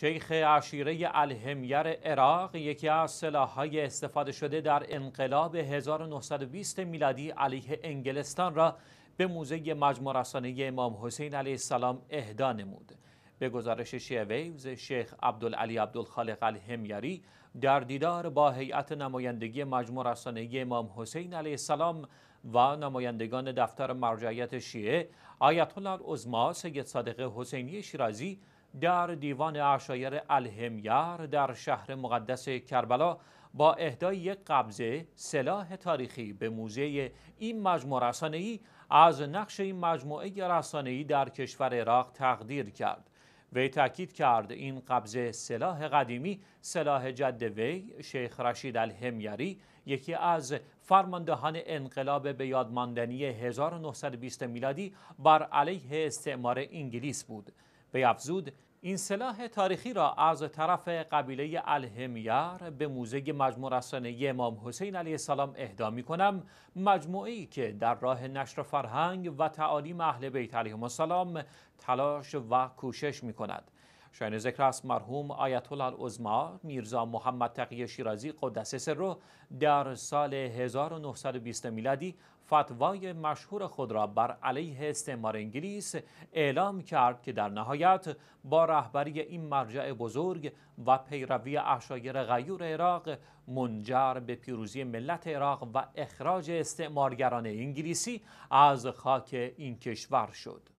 شیخ عشیره الهمیر عراق یکی از سلاحهای استفاده شده در انقلاب 1920 میلادی علیه انگلستان را به موزه مجموع رسانه امام حسین علیه السلام اهدا نمود. به گزارش شیعه ویوز شیخ عبدالعلی عبدالخالق الهمیری در دیدار با هیئت نمایندگی مجموع رسانه امام حسین علیه السلام و نمایندگان دفتر مرجعیت شیعه آیت الله العظما سید صادق حسینی شیرازی در دیوان عشایر الهمیار در شهر مقدس کربلا با اهدای یک قبضه سلاح تاریخی به موزه این مجموعه ای از نقش این مجموعه ای در کشور عراق تقدیر کرد وی تاکید کرد این قبضه سلاح قدیمی سلاح جد وی شیخ رشید الهمیاری یکی از فرماندهان انقلاب به یادماندنی 1920 میلادی بر علیه استعمار انگلیس بود افزود این سلاح تاریخی را از طرف قبیله الهمیار به موزه مجموع رسانه امام حسین علیه السلام اهدا می کنم مجموعی که در راه نشر فرهنگ و تعالیم اهل بیت علیه السلام تلاش و کوشش می کند شاین ذکر است مرحوم آیت الله العظما میرزا محمد تقی شیرازی قدس سره در سال 1920 میلادی فتوای مشهور خود را بر علیه استعمار انگلیس اعلام کرد که در نهایت با رهبری این مرجع بزرگ و پیروی احشایر غیور عراق منجر به پیروزی ملت عراق و اخراج استعمارگران انگلیسی از خاک این کشور شد